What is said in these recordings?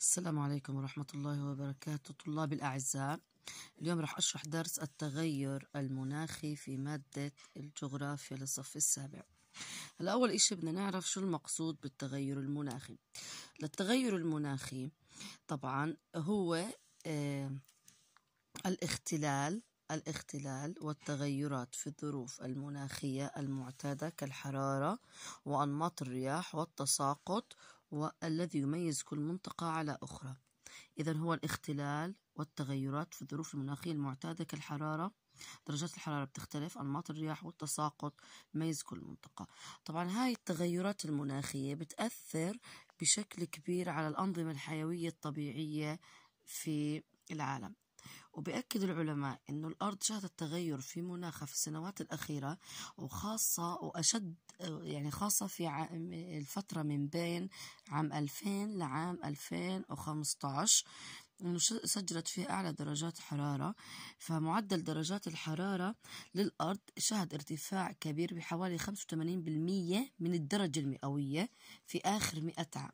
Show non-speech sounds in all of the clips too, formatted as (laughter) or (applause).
السلام عليكم ورحمة الله وبركاته طلاب الأعزاء اليوم راح أشرح درس التغير المناخي في مادة الجغرافيا للصف السابع هلا أول إشي بدنا نعرف شو المقصود بالتغير المناخي للتغير المناخي طبعا هو آه الاختلال الاختلال والتغيرات في الظروف المناخية المعتادة كالحرارة وأنماط الرياح والتساقط والذي يميز كل منطقة على أخرى إذا هو الاختلال والتغيرات في الظروف المناخية المعتادة كالحرارة درجات الحرارة بتختلف أنماط الرياح والتساقط يميز كل منطقة طبعا هاي التغيرات المناخية بتأثر بشكل كبير على الأنظمة الحيوية الطبيعية في العالم وبأكد العلماء أن الأرض شهدت تغير في مناخها في السنوات الأخيرة وخاصة وأشد يعني خاصة في الفترة من بين عام 2000 لعام 2015 أنه سجلت فيه أعلى درجات حرارة فمعدل درجات الحرارة للأرض شهد ارتفاع كبير بحوالي 85% من الدرجة المئوية في آخر مئة عام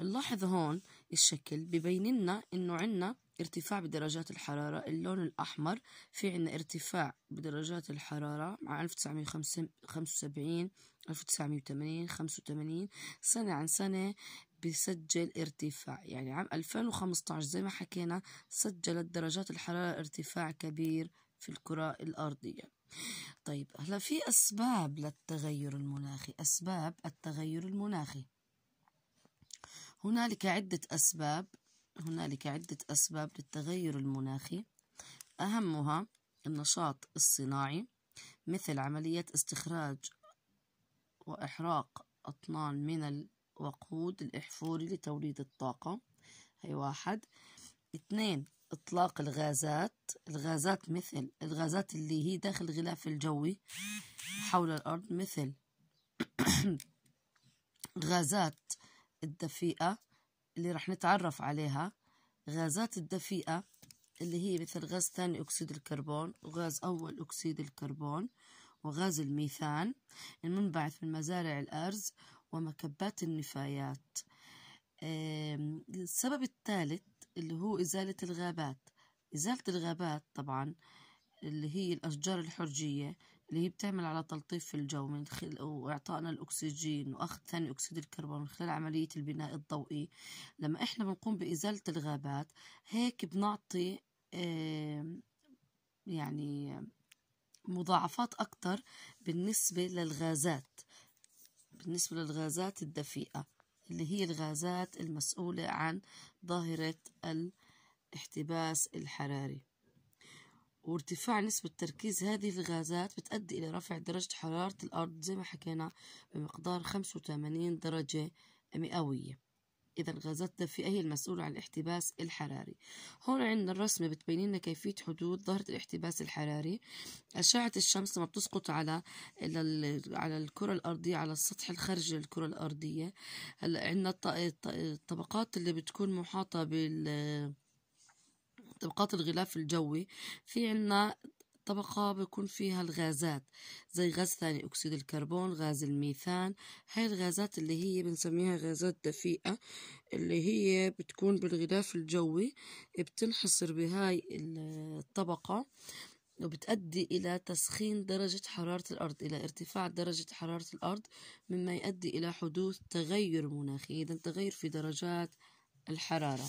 نلاحظ هون الشكل ببين لنا أنه عندنا ارتفاع بدرجات الحرارة اللون الأحمر في عنا ارتفاع بدرجات الحرارة مع ألف تسعمية خمسة وسبعين ألف تسعمية وثمانين خمسة وثمانين سنة عن سنة بسجل ارتفاع يعني عام 2015 زي ما حكينا سجلت درجات الحرارة ارتفاع كبير في الكرة الأرضية طيب هلا في أسباب للتغير المناخي أسباب التغير المناخي هنالك عدة أسباب هنالك عدة أسباب للتغير المناخي أهمها النشاط الصناعي مثل عملية استخراج وإحراق أطنان من الوقود الإحفوري لتوليد الطاقة هي واحد اثنين إطلاق الغازات الغازات مثل الغازات اللي هي داخل الغلاف الجوي حول الأرض مثل (coughs) غازات الدفيئة اللي رح نتعرف عليها غازات الدفيئة اللي هي مثل غاز ثاني أكسيد الكربون وغاز أول أكسيد الكربون وغاز الميثان المنبعث من مزارع الأرز ومكبات النفايات السبب الثالث اللي هو إزالة الغابات إزالة الغابات طبعا اللي هي الأشجار الحرجية اللي هي بتعمل على تلطيف الجو من خلال وإعطائنا الأكسجين وأخذ ثاني أكسيد الكربون من خلال عملية البناء الضوئي لما إحنا بنقوم بإزالة الغابات هيك بنعطي يعني مضاعفات اكثر بالنسبة للغازات بالنسبة للغازات الدفيئة اللي هي الغازات المسؤولة عن ظاهرة الاحتباس الحراري وارتفاع نسبة تركيز هذه الغازات بتؤدي إلى رفع درجة حرارة الأرض زي ما حكينا بمقدار 85 درجة مئوية إذا الغازات الدفيئة هي المسؤولة عن الاحتباس الحراري هون عندنا الرسمة بتبين لنا كيفية حدود ظاهرة الاحتباس الحراري أشعة الشمس لما بتسقط على على الكرة الأرضية على السطح الخارجي للكرة الأرضية هلا عندنا الطبقات اللي بتكون محاطة بال طبقات الغلاف الجوي في عنا طبقة بيكون فيها الغازات زي غاز ثاني أكسيد الكربون غاز الميثان هاي الغازات اللي هي بنسميها غازات دفيئة اللي هي بتكون بالغلاف الجوي بتنحصر بهاي الطبقة وبتؤدي إلى تسخين درجة حرارة الأرض إلى ارتفاع درجة حرارة الأرض مما يؤدي إلى حدوث تغير مناخي إذا تغير في درجات الحرارة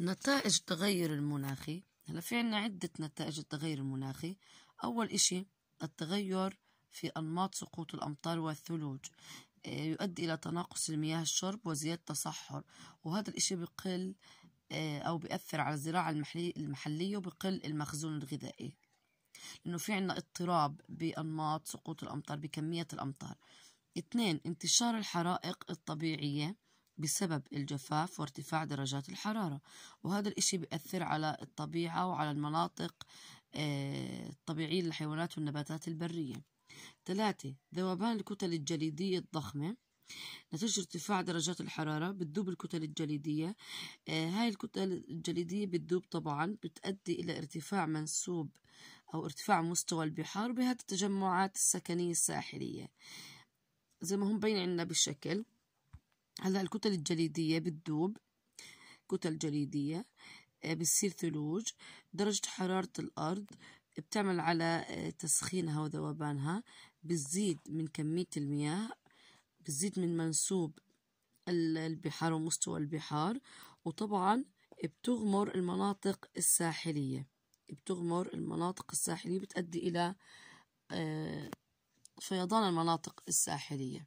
نتائج التغير المناخي هلا في عنا عدة نتائج التغير المناخي أول إشي التغير في أنماط سقوط الأمطار والثلوج آه، يؤدي إلى تناقص المياه الشرب وزيادة تصحر وهذا الإشي بقل آه، أو بيأثر على الزراعة المحلية وبقل المخزون الغذائي لأنه في عنا اضطراب بأنماط سقوط الأمطار بكمية الأمطار اثنين انتشار الحرائق الطبيعية بسبب الجفاف وارتفاع درجات الحرارة وهذا الإشي بيأثر على الطبيعة وعلى المناطق آه، الطبيعية للحيوانات والنباتات البرية ثلاثة ذوبان الكتل الجليدية الضخمة نتيجة ارتفاع درجات الحرارة بتذوب الكتل الجليدية آه، هاي الكتل الجليدية بتذوب طبعا بتؤدي إلى ارتفاع منسوب أو ارتفاع مستوى البحار بهذه التجمعات السكنية الساحلية زي ما هم مبين عندنا بالشكل هلا الكتل الجليدية بتذوب كتل جليدية آه، بتصير ثلوج درجة حرارة الأرض بتعمل على آه، تسخينها وذوبانها بتزيد من كمية المياه بتزيد من منسوب البحار ومستوى البحار وطبعا بتغمر المناطق الساحلية بتغمر المناطق الساحلية بتؤدي إلى آه، فيضان المناطق الساحلية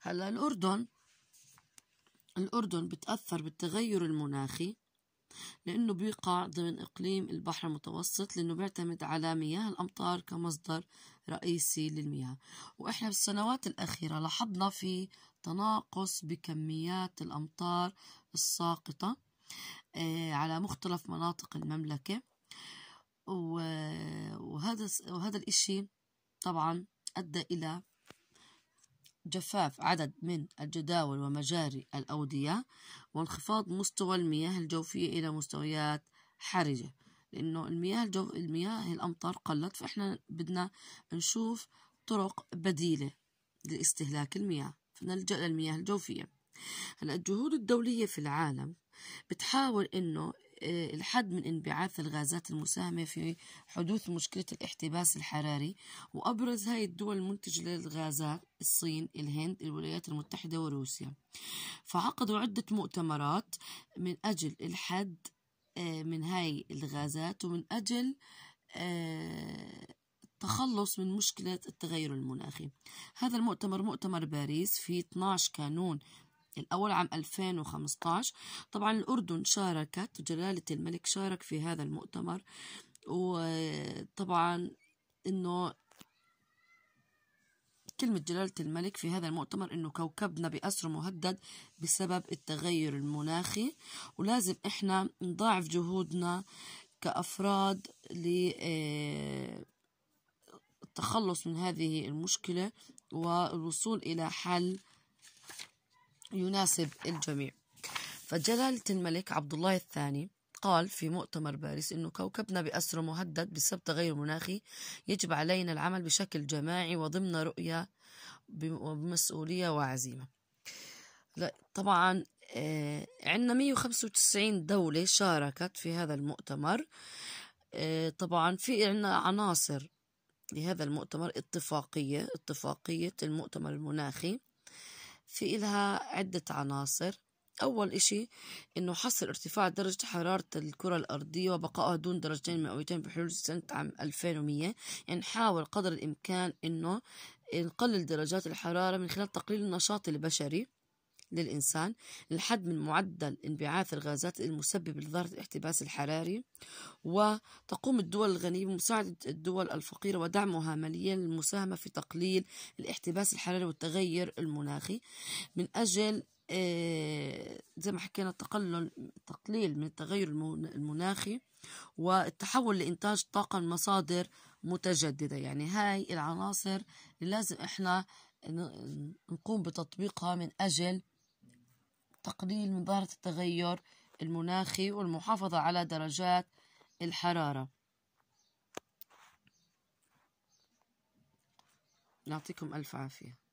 هلا الأردن الأردن بتأثر بالتغير المناخي لأنه بيقع ضمن إقليم البحر المتوسط لأنه بيعتمد على مياه الأمطار كمصدر رئيسي للمياه وإحنا بالسنوات الأخيرة لاحظنا في تناقص بكميات الأمطار الساقطة آه، على مختلف مناطق المملكة وهذا وهذا الإشي طبعا أدى إلى جفاف عدد من الجداول ومجاري الأودية وانخفاض مستوى المياه الجوفية إلى مستويات حرجة لأنه المياه الجو... المياه الأمطار قلت فإحنا بدنا نشوف طرق بديلة لاستهلاك المياه فنلجأ للمياه الجوفية هلا الجهود الدولية في العالم بتحاول إنه آه، الحد من انبعاث الغازات المساهمة في حدوث مشكلة الاحتباس الحراري وأبرز هاي الدول المنتجة للغازات الصين الهند الولايات المتحدة وروسيا فعقدوا عدة مؤتمرات من أجل الحد آه، من هاي الغازات ومن أجل التخلص آه، من مشكلة التغير المناخي هذا المؤتمر مؤتمر باريس في 12 كانون الأول عام 2015 طبعا الأردن شاركت جلالة الملك شارك في هذا المؤتمر وطبعا أنه كلمة جلالة الملك في هذا المؤتمر إنه كوكبنا بأسره مهدد بسبب التغير المناخي ولازم إحنا نضاعف جهودنا كأفراد للتخلص آه، من هذه المشكلة والوصول إلى حل يناسب الجميع فجلالة الملك عبد الله الثاني قال في مؤتمر باريس أن كوكبنا بأسره مهدد بسبب تغير مناخي يجب علينا العمل بشكل جماعي وضمن رؤية وبمسؤولية وعزيمة لا طبعا آه، عندنا 195 دولة شاركت في هذا المؤتمر آه، طبعا في عندنا عناصر لهذا المؤتمر اتفاقية اتفاقية المؤتمر المناخي في إلها عدة عناصر أول إشي إنه حصر ارتفاع درجة حرارة الكرة الأرضية وبقائها دون درجتين مئويتين بحلول سنة عام 2100 يعني نحاول قدر الإمكان إنه نقلل درجات الحرارة من خلال تقليل النشاط البشري للإنسان للحد من معدل انبعاث الغازات المسبب لظاهرة الاحتباس الحراري وتقوم الدول الغنية بمساعدة الدول الفقيرة ودعمها ماليا للمساهمة في تقليل الاحتباس الحراري والتغير المناخي من أجل آه، زي ما حكينا تقلل تقليل من التغير المناخي والتحول لإنتاج طاقة من مصادر متجددة يعني هاي العناصر اللي لازم إحنا نقوم بتطبيقها من أجل تقليل من ظاهرة التغير المناخي والمحافظة على درجات الحرارة نعطيكم ألف عافية